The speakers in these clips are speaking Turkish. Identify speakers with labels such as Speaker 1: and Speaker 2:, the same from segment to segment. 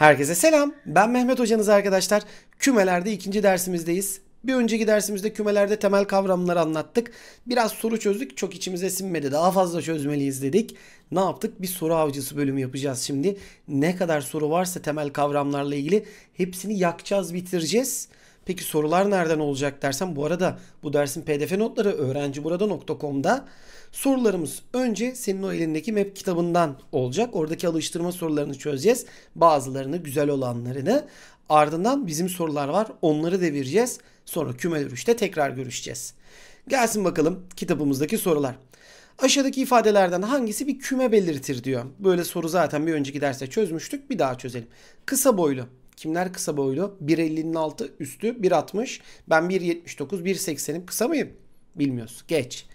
Speaker 1: Herkese selam. Ben Mehmet hocanız arkadaşlar. Kümelerde ikinci dersimizdeyiz. Bir önceki dersimizde kümelerde temel kavramları anlattık. Biraz soru çözdük. Çok içimize sinmedi. Daha fazla çözmeliyiz dedik. Ne yaptık? Bir soru avcısı bölümü yapacağız şimdi. Ne kadar soru varsa temel kavramlarla ilgili hepsini yakacağız, bitireceğiz. Peki sorular nereden olacak dersen bu arada bu dersin pdf notları öğrenciburada.com'da. Sorularımız önce senin o elindeki map kitabından olacak. Oradaki alıştırma sorularını çözeceğiz. Bazılarını, güzel olanlarını. Ardından bizim sorular var. Onları devireceğiz. Sonra küme dönüşte tekrar görüşeceğiz. Gelsin bakalım kitabımızdaki sorular. Aşağıdaki ifadelerden hangisi bir küme belirtir diyor. Böyle soru zaten bir önceki derste çözmüştük. Bir daha çözelim. Kısa boylu. Kimler kısa boylu? 1.50'nin altı üstü 1.60. Ben 1.79, 1.80'im. Kısa mıyım? Bilmiyoruz. Geç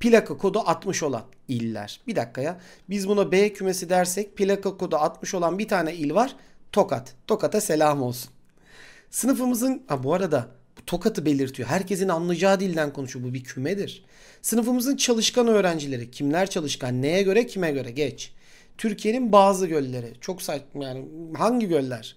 Speaker 1: plaka kodu 60 olan iller. Bir dakika ya. Biz buna B kümesi dersek plaka kodu 60 olan bir tane il var. Tokat. Tokat'a selam olsun. Sınıfımızın ha bu arada bu Tokat'ı belirtiyor. Herkesin anlayacağı dilden konuşuyor. Bu bir kümedir. Sınıfımızın çalışkan öğrencileri. Kimler çalışkan? Neye göre? Kime göre? Geç. Türkiye'nin bazı gölleri. Çok saçma yani hangi göller?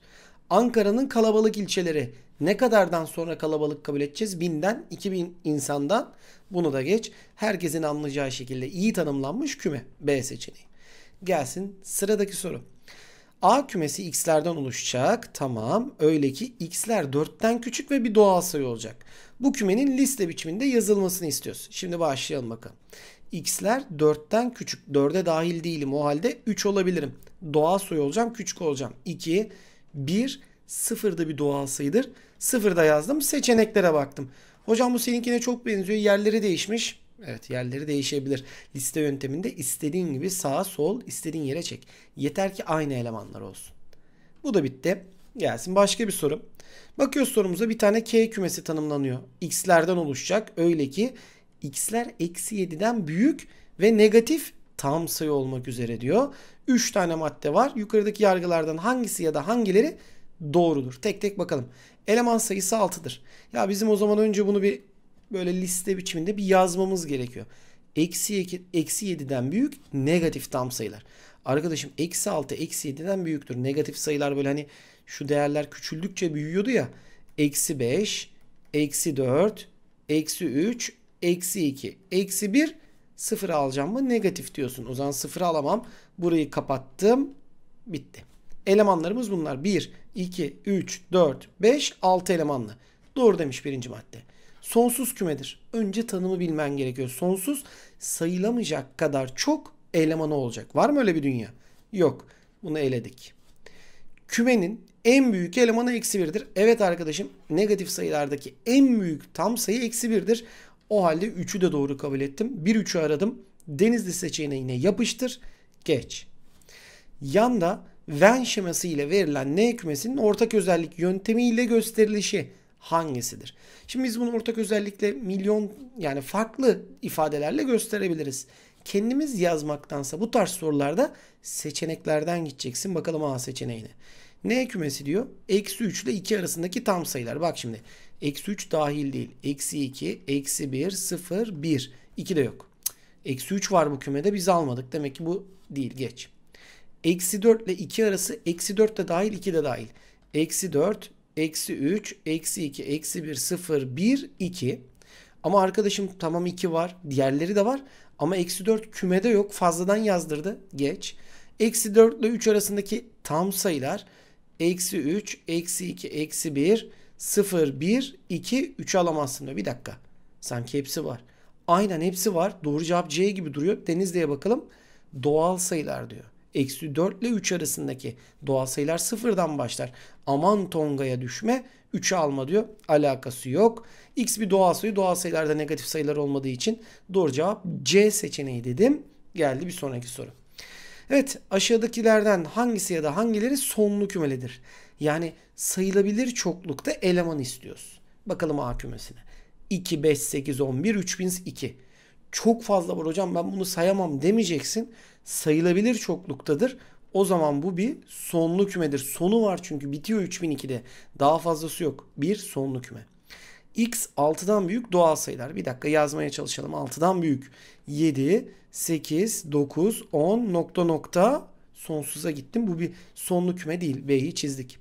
Speaker 1: Ankara'nın kalabalık ilçeleri. Ne kadardan sonra kalabalık kabul edeceğiz? Binden 2000 insandan bunu da geç. Herkesin anlayacağı şekilde iyi tanımlanmış küme B seçeneği. Gelsin sıradaki soru. A kümesi x'lerden oluşacak. Tamam. Öyle ki x'ler 4'ten küçük ve bir doğal sayı olacak. Bu kümenin liste biçiminde yazılmasını istiyoruz. Şimdi başlayalım bakalım. x'ler 4'ten küçük. 4'e dahil değilim. O halde 3 olabilirim. Doğal sayı olacağım. Küçük olacağım. 2, 1, 0 da bir doğal sayıdır. 0 da yazdım. Seçeneklere baktım. Hocam bu seninkine çok benziyor. Yerleri değişmiş. Evet yerleri değişebilir. Liste yönteminde istediğin gibi sağa sol istediğin yere çek. Yeter ki aynı elemanlar olsun. Bu da bitti. Gelsin başka bir soru. Bakıyoruz sorumuza bir tane K kümesi tanımlanıyor. X'lerden oluşacak. Öyle ki X'ler eksi 7'den büyük ve negatif tam sayı olmak üzere diyor. 3 tane madde var. Yukarıdaki yargılardan hangisi ya da hangileri doğrudur? Tek tek bakalım. Eleman sayısı 6'dır. Ya bizim o zaman önce bunu bir böyle liste biçiminde bir yazmamız gerekiyor. Eksi, eksi 7'den büyük negatif tam sayılar. Arkadaşım eksi 6 eksi 7'den büyüktür. Negatif sayılar böyle hani şu değerler küçüldükçe büyüyordu ya. Eksi 5, eksi 4, eksi 3, eksi 2, eksi 1 sıfır alacağım mı? Negatif diyorsun. O zaman sıfır alamam. Burayı kapattım. Bitti. Elemanlarımız bunlar. 1, 2, 3, 4, 5, 6 elemanlı. Doğru demiş birinci madde. Sonsuz kümedir. Önce tanımı bilmen gerekiyor. Sonsuz sayılamayacak kadar çok elemanı olacak. Var mı öyle bir dünya? Yok. Bunu eledik. Kümenin en büyük elemanı eksi 1'dir. Evet arkadaşım negatif sayılardaki en büyük tam sayı eksi 1'dir. O halde 3'ü de doğru kabul ettim. 1 3'ü aradım. Denizli seçeneğine yapıştır. Geç. Yanda Venn şeması ile verilen N kümesinin ortak özellik yöntemiyle gösterilişi hangisidir? Şimdi biz bunu ortak özellikle milyon yani farklı ifadelerle gösterebiliriz. Kendimiz yazmaktansa bu tarz sorularda seçeneklerden gideceksin. Bakalım A seçeneğine. N kümesi diyor. Eksi 3 ile 2 arasındaki tam sayılar. Bak şimdi. Eksi 3 dahil değil. Eksi 2, eksi 1, 0, 1. 2 de yok. Eksi 3 var bu kümede biz almadık. Demek ki bu değil geç. Eksi 4 ile 2 arası eksi 4 de dahil 2 de dahil. Eksi 4, eksi 3, eksi 2, eksi 1, 0, 1, 2. Ama arkadaşım tamam 2 var. Diğerleri de var. Ama eksi 4 kümede yok. Fazladan yazdırdı. Geç. Eksi 4 ile 3 arasındaki tam sayılar. Eksi 3, eksi 2, eksi 1, 0, 1, 2, 3'ü alamazsın diyor. Bir dakika. Sanki hepsi var. Aynen hepsi var. Doğru cevap C gibi duruyor. Denizli'ye bakalım. Doğal sayılar diyor eksi 4 ile 3 arasındaki doğal sayılar sıfırdan başlar. Aman Tonga'ya düşme 3'e alma diyor. Alakası yok. X bir doğal sayı. Doğal sayılarda negatif sayılar olmadığı için doğru cevap C seçeneği dedim. Geldi bir sonraki soru. Evet aşağıdakilerden hangisi ya da hangileri sonlu kümelidir? Yani sayılabilir çoklukta eleman istiyoruz. Bakalım A kümesine. 2, 5, 8, 11, 3002 çok fazla var hocam ben bunu sayamam demeyeceksin. Sayılabilir çokluktadır. O zaman bu bir sonlu kümedir. Sonu var çünkü bitiyor 3002'de. Daha fazlası yok. Bir sonlu küme. X 6'dan büyük doğal sayılar. Bir dakika yazmaya çalışalım. 6'dan büyük 7, 8, 9, 10 nokta nokta sonsuza gittim. Bu bir sonlu küme değil. B'yi çizdik.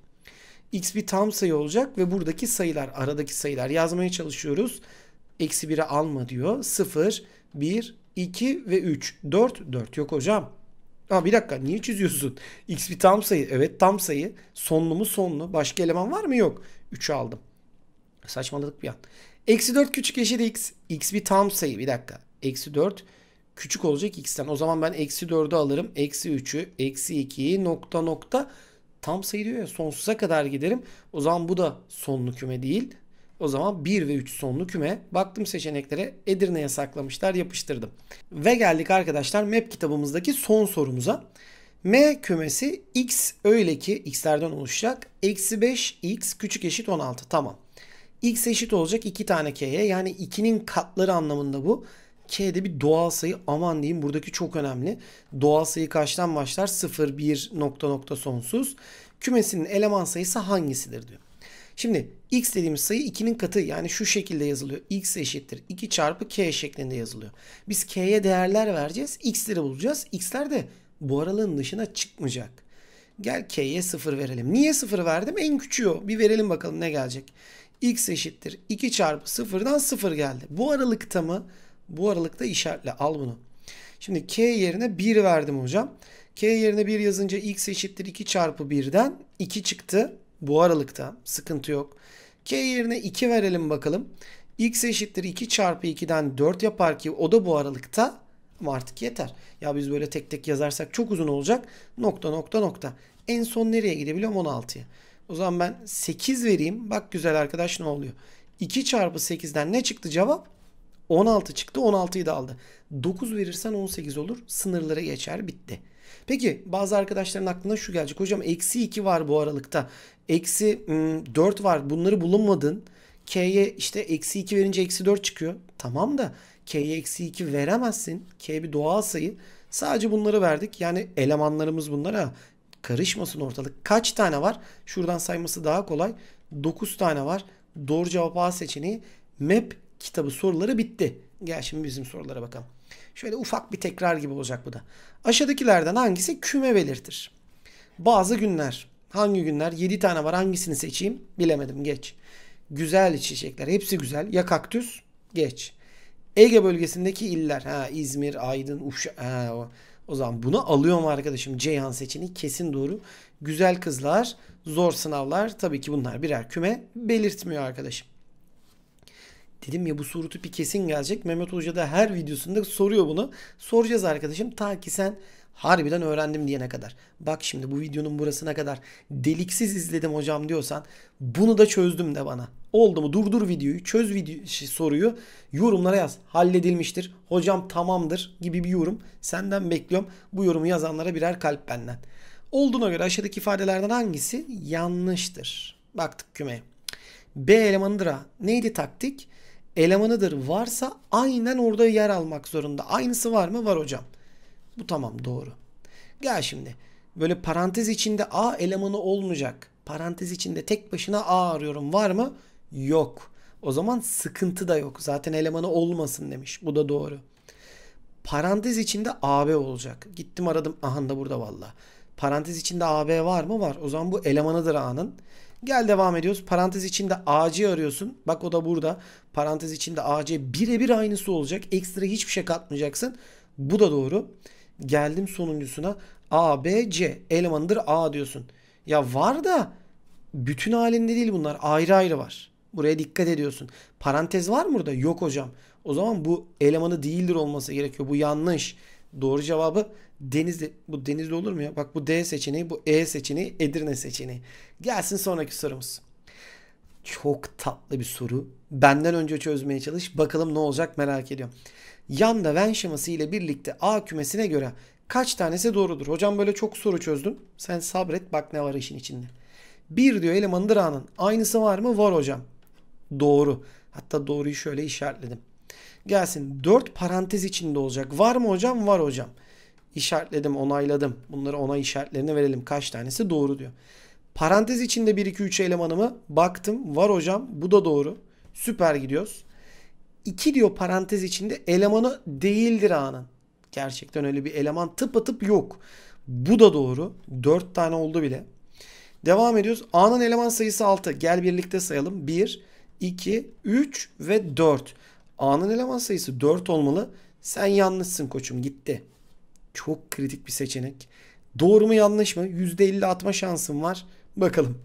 Speaker 1: X bir tam sayı olacak ve buradaki sayılar aradaki sayılar yazmaya çalışıyoruz. Eksi 1'e alma diyor. 0, 1, 2 ve 3. 4, 4 yok hocam. Aa, bir dakika niye çiziyorsun? X bir tam sayı. Evet tam sayı. Sonlu mu sonlu. Başka eleman var mı? Yok. 3'ü aldım. Saçmaladık bir an. Eksi 4 küçük eşit x. X bir tam sayı. Bir dakika. Eksi 4 küçük olacak x'ten. O zaman ben eksi 4'ü alırım. Eksi 3'ü, eksi 2'yi nokta nokta tam sayı diyor ya sonsuza kadar giderim. O zaman bu da sonlu küme değil. O zaman 1 ve 3 sonlu küme. Baktım seçeneklere Edirne'ye saklamışlar yapıştırdım. Ve geldik arkadaşlar map kitabımızdaki son sorumuza. M kümesi x öyle ki x'lerden oluşacak. Eksi 5x küçük eşit 16 tamam. x eşit olacak 2 tane k'ye yani 2'nin katları anlamında bu. K'de bir doğal sayı aman diyeyim buradaki çok önemli. Doğal sayı kaçtan başlar? 0, 1, nokta nokta sonsuz. Kümesinin eleman sayısı hangisidir diyor. Şimdi x dediğimiz sayı 2'nin katı yani şu şekilde yazılıyor. x eşittir 2 çarpı k şeklinde yazılıyor. Biz k'ye değerler vereceğiz. x'leri bulacağız. x'ler de bu aralığın dışına çıkmayacak. Gel k'ye 0 verelim. Niye 0 verdim? En küçüğü o. Bir verelim bakalım ne gelecek. x eşittir 2 çarpı 0'dan 0 geldi. Bu aralıkta mı? Bu aralıkta işaretle al bunu. Şimdi k yerine 1 verdim hocam. k yerine 1 yazınca x eşittir 2 çarpı 1'den 2 çıktı. Bu aralıkta sıkıntı yok. K yerine 2 verelim bakalım. X eşittir 2 çarpı 2'den 4 yapar ki o da bu aralıkta. Ama artık yeter. Ya biz böyle tek tek yazarsak çok uzun olacak. Nokta nokta nokta. En son nereye gidebiliyorum? 16'ya. O zaman ben 8 vereyim. Bak güzel arkadaş ne oluyor? 2 çarpı 8'den ne çıktı cevap? 16 çıktı. 16'yı da aldı. 9 verirsen 18 olur. Sınırlara geçer. Bitti. Peki bazı arkadaşların aklına şu gelecek. Hocam eksi 2 var bu aralıkta. Eksi 4 var. Bunları bulunmadın. K'ye işte eksi 2 verince eksi 4 çıkıyor. Tamam da K'ye eksi 2 veremezsin. K bir doğal sayı. Sadece bunları verdik. Yani elemanlarımız bunlara karışmasın ortalık. Kaç tane var? Şuradan sayması daha kolay. 9 tane var. Doğru cevap A seçeneği. map kitabı soruları bitti. Gel şimdi bizim sorulara bakalım. Şöyle ufak bir tekrar gibi olacak bu da. Aşağıdakilerden hangisi küme belirtir? Bazı günler. Hangi günler? 7 tane var. Hangisini seçeyim? Bilemedim. Geç. Güzel çiçekler. Hepsi güzel. Ya kaktüs? Geç. Ege bölgesindeki iller. Ha, İzmir, Aydın, Uşa. Ha, o. o zaman bunu alıyorum arkadaşım. Ceyhan seçeneği kesin doğru. Güzel kızlar, zor sınavlar. Tabii ki bunlar birer küme belirtmiyor arkadaşım. Dedim ya bu soru tipi kesin gelecek. Mehmet Hoca da her videosunda soruyor bunu. Soracağız arkadaşım ta ki sen harbiden öğrendim diyene kadar. Bak şimdi bu videonun burasına kadar deliksiz izledim hocam diyorsan bunu da çözdüm de bana. Oldu mu? Durdur videoyu. Çöz video şey, soruyu. Yorumlara yaz. Halledilmiştir. Hocam tamamdır gibi bir yorum. Senden bekliyorum. Bu yorumu yazanlara birer kalp benden. Olduğuna göre aşağıdaki ifadelerden hangisi yanlıştır? Baktık kümeye. B elemanıdır ha. Neydi taktik? elemanıdır varsa aynen orada yer almak zorunda. Aynısı var mı? Var hocam. Bu tamam doğru. Gel şimdi böyle parantez içinde A elemanı olmayacak. Parantez içinde tek başına A arıyorum. Var mı? Yok. O zaman sıkıntı da yok. Zaten elemanı olmasın demiş. Bu da doğru. Parantez içinde AB olacak. Gittim aradım. Aha da burada valla. Parantez içinde AB var mı? Var. O zaman bu elemanıdır A'nın. Gel devam ediyoruz. Parantez içinde AC arıyorsun. Bak o da burada. Parantez içinde AC birebir aynısı olacak. Ekstra hiçbir şey katmayacaksın. Bu da doğru. Geldim sonuncusuna. A, B, C. Elemanıdır A diyorsun. Ya var da bütün halinde değil bunlar. Ayrı ayrı var. Buraya dikkat ediyorsun. Parantez var mı burada? Yok hocam. O zaman bu elemanı değildir olması gerekiyor. Bu yanlış. Doğru cevabı Denizli. Bu Denizli olur mu ya? Bak bu D seçeneği, bu E seçeneği, Edirne seçeneği. Gelsin sonraki sorumuz. Çok tatlı bir soru. Benden önce çözmeye çalış. Bakalım ne olacak merak ediyorum. Yanda Venn şeması ile birlikte A kümesine göre kaç tanesi doğrudur? Hocam böyle çok soru çözdüm. Sen sabret bak ne var işin içinde. Bir diyor elemandır A'nın. Aynısı var mı? Var hocam. Doğru. Hatta doğruyu şöyle işaretledim gelsin. 4 parantez içinde olacak. Var mı hocam? Var hocam. İşaretledim, onayladım. Bunları onay işaretlerini verelim. Kaç tanesi doğru diyor. Parantez içinde 1 2 3 elemanımı baktım. Var hocam. Bu da doğru. Süper gidiyoruz. 2 diyor parantez içinde elemanı değildir A'nın. Gerçekten öyle bir eleman tıp atıp yok. Bu da doğru. 4 tane oldu bile. Devam ediyoruz. A'nın eleman sayısı 6. Gel birlikte sayalım. 1, 2, 3 ve 4. A'nın eleman sayısı 4 olmalı. Sen yanlışsın koçum gitti. Çok kritik bir seçenek. Doğru mu yanlış mı? %50 atma şansım var. Bakalım.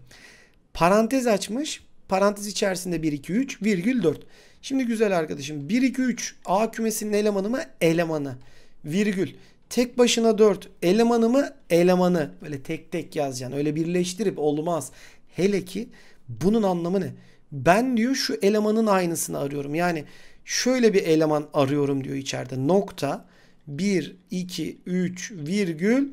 Speaker 1: Parantez açmış. Parantez içerisinde 1, 2, 3, virgül 4. Şimdi güzel arkadaşım 1, 2, 3 A kümesinin elemanı mı? Elemanı. Virgül. Tek başına 4 elemanı mı? Elemanı. Böyle tek tek yazacaksın. Öyle birleştirip olmaz. Hele ki bunun anlamı ne? Ben diyor şu elemanın aynısını arıyorum. Yani şöyle bir eleman arıyorum diyor içeride. Nokta 1, 2, 3, virgül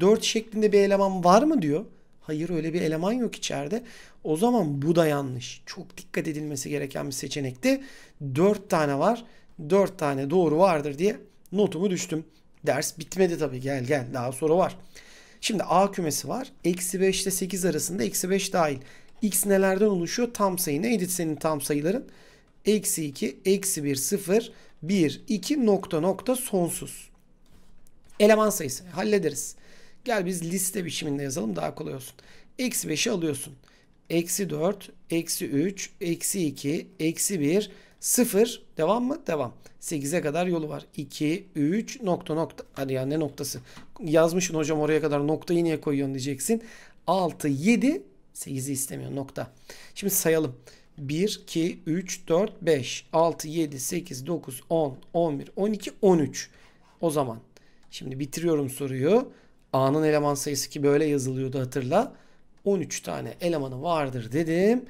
Speaker 1: 4 şeklinde bir eleman var mı diyor. Hayır öyle bir eleman yok içeride. O zaman bu da yanlış. Çok dikkat edilmesi gereken bir seçenekti. 4 tane var. 4 tane doğru vardır diye notumu düştüm. Ders bitmedi tabii. Gel gel daha soru var. Şimdi A kümesi var. Eksi 5 ile 8 arasında eksi 5 dahil. X nelerden oluşuyor? Tam sayı. Neydi senin tam sayıların? Eksi 2, eksi 1, 0, 1, 2 nokta nokta sonsuz. Eleman sayısı hallederiz. Gel biz liste biçiminde yazalım daha kolay olsun. Eksi 5'i alıyorsun. Eksi 4, eksi 3, eksi 2, eksi 1, 0. Devam mı? Devam. 8'e kadar yolu var. 2, 3, nokta nokta. Hadi ya ne noktası? Yazmışsın hocam oraya kadar noktayı niye koyuyorsun diyeceksin. 6, 7, 8'i istemiyor nokta. Şimdi sayalım. 1, 2, 3, 4, 5, 6, 7, 8, 9, 10, 11, 12, 13. O zaman şimdi bitiriyorum soruyu. A'nın eleman sayısı ki böyle yazılıyordu hatırla. 13 tane elemanı vardır dedim.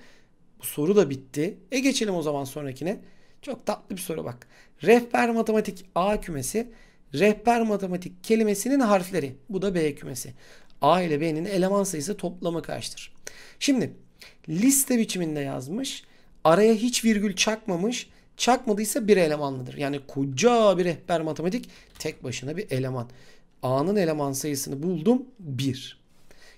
Speaker 1: Bu soru da bitti. E geçelim o zaman sonrakine. Çok tatlı bir soru bak. Rehber matematik A kümesi. Rehber matematik kelimesinin harfleri. Bu da B kümesi. A ile B'nin eleman sayısı toplamı kaçtır? Şimdi Liste biçiminde yazmış. Araya hiç virgül çakmamış. Çakmadıysa bir elemanlıdır. Yani koca bir rehber matematik tek başına bir eleman. A'nın eleman sayısını buldum 1.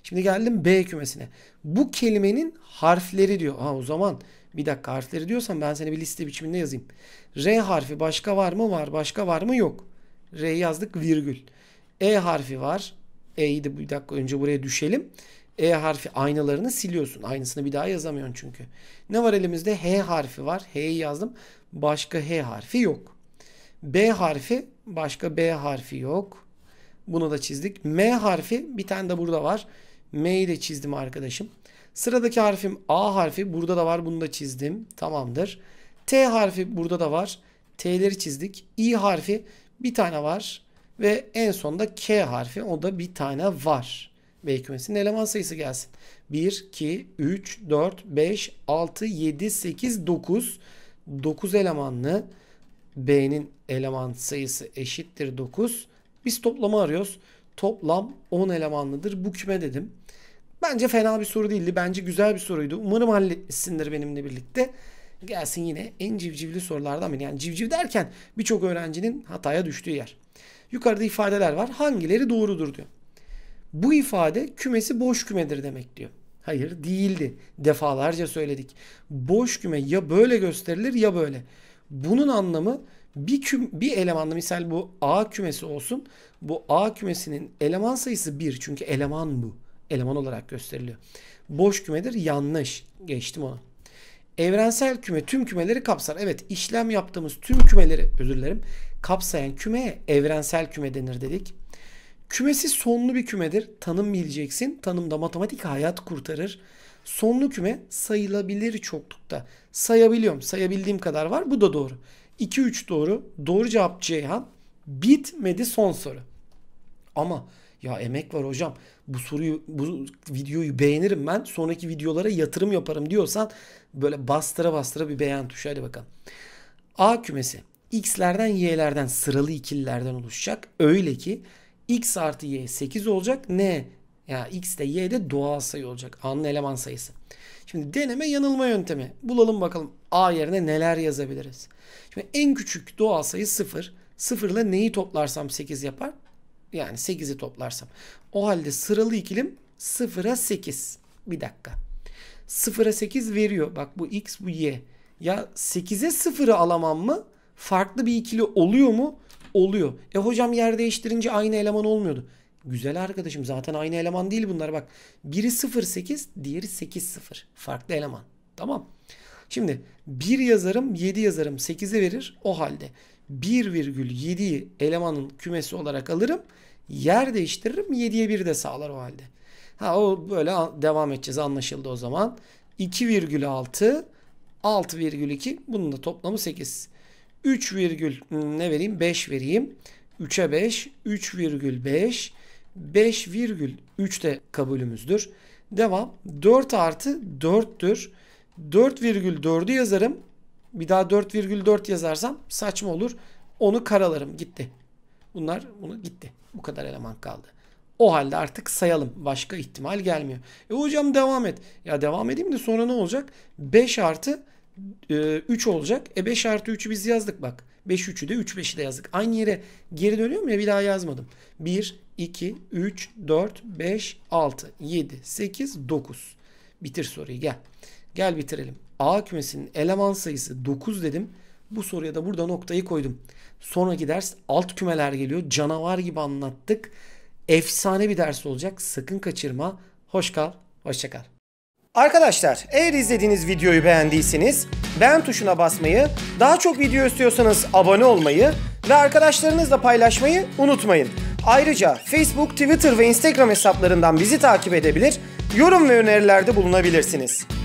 Speaker 1: Şimdi geldim B kümesine. Bu kelimenin harfleri diyor. Ha o zaman bir dakika harfleri diyorsan ben seni bir liste biçiminde yazayım. R harfi başka var mı? Var. Başka var mı? Yok. R yazdık virgül. E harfi var. E'yi de bir dakika önce buraya düşelim. E harfi aynalarını siliyorsun. Aynısını bir daha yazamıyorsun çünkü. Ne var elimizde? H harfi var. H'yi yazdım. Başka H harfi yok. B harfi başka B harfi yok. Bunu da çizdik. M harfi bir tane de burada var. M'yi de çizdim arkadaşım. Sıradaki harfim A harfi. Burada da var. Bunu da çizdim. Tamamdır. T harfi burada da var. T'leri çizdik. I harfi bir tane var. Ve en sonda K harfi. O da bir tane var. B kümesinin eleman sayısı gelsin. 1, 2, 3, 4, 5, 6, 7, 8, 9. 9 elemanlı B'nin eleman sayısı eşittir 9. Biz toplamı arıyoruz. Toplam 10 elemanlıdır. Bu küme dedim. Bence fena bir soru değildi. Bence güzel bir soruydu. Umarım halletmişsindir benimle birlikte. Gelsin yine en civcivli sorulardan biri. Yani civciv derken birçok öğrencinin hataya düştüğü yer. Yukarıda ifadeler var. Hangileri doğrudur diyor. Bu ifade kümesi boş kümedir demek diyor. Hayır değildi. Defalarca söyledik. Boş küme ya böyle gösterilir ya böyle. Bunun anlamı bir, küm, bir elemanla misal bu A kümesi olsun. Bu A kümesinin eleman sayısı 1. Çünkü eleman bu. Eleman olarak gösteriliyor. Boş kümedir yanlış. Geçtim ona. Evrensel küme tüm kümeleri kapsar. Evet işlem yaptığımız tüm kümeleri özür dilerim kapsayan kümeye evrensel küme denir dedik. Kümesi sonlu bir kümedir. Tanım bileceksin. Tanımda matematik hayat kurtarır. Sonlu küme sayılabilir çoklukta. Sayabiliyorum. Sayabildiğim kadar var. Bu da doğru. 2-3 doğru. Doğru cevap Ceyhan. Bitmedi son soru. Ama ya emek var hocam. Bu soruyu bu videoyu beğenirim ben. Sonraki videolara yatırım yaparım diyorsan böyle bastıra bastıra bir beğen tuşu hadi bakalım. A kümesi x'lerden y'lerden sıralı ikililerden oluşacak. Öyle ki x artı y 8 olacak. N ya x de y de doğal sayı olacak. A'nın eleman sayısı. Şimdi deneme yanılma yöntemi. Bulalım bakalım a yerine neler yazabiliriz. Şimdi en küçük doğal sayı 0. 0 ile neyi toplarsam 8 yapar? Yani 8'i toplarsam. O halde sıralı ikilim 0'a 8. Bir dakika. 0'a 8 veriyor. Bak bu x bu y. Ya 8'e 0'ı alamam mı? Farklı bir ikili oluyor mu? Oluyor. E hocam yer değiştirince aynı eleman olmuyordu. Güzel arkadaşım zaten aynı eleman değil bunlar bak. Biri 08 diğeri 80. Farklı eleman. Tamam. Şimdi 1 yazarım 7 yazarım 8'e verir o halde. 1,7'yi elemanın kümesi olarak alırım. Yer değiştiririm 7'ye 1 de sağlar o halde. Ha o böyle devam edeceğiz anlaşıldı o zaman. 2,6 6,2 bunun da toplamı 8. 3 virgül hmm, ne vereyim? 5 vereyim. 3'e 5, 3 virgül 5, 5 virgül 3 de kabulümüzdür. Devam. 4 artı 4'tür. 4 virgül 4'ü yazarım. Bir daha 4 virgül 4 yazarsam saçma olur. Onu karalarım. Gitti. Bunlar bunu gitti. Bu kadar eleman kaldı. O halde artık sayalım. Başka ihtimal gelmiyor. E hocam devam et. Ya devam edeyim de sonra ne olacak? 5 artı e, 3 olacak. E 5 artı 3'ü biz yazdık bak. 5 3'ü de 3 5'i de yazdık. Aynı yere geri dönüyor mu ya bir daha yazmadım. 1, 2, 3, 4, 5, 6, 7, 8, 9. Bitir soruyu gel. Gel bitirelim. A kümesinin eleman sayısı 9 dedim. Bu soruya da burada noktayı koydum. Sonraki ders alt kümeler geliyor. Canavar gibi anlattık. Efsane bir ders olacak. Sakın kaçırma. Hoş kal. Hoşça kal. Arkadaşlar eğer izlediğiniz videoyu beğendiyseniz beğen tuşuna basmayı, daha çok video istiyorsanız abone olmayı ve arkadaşlarınızla paylaşmayı unutmayın. Ayrıca Facebook, Twitter ve Instagram hesaplarından bizi takip edebilir, yorum ve önerilerde bulunabilirsiniz.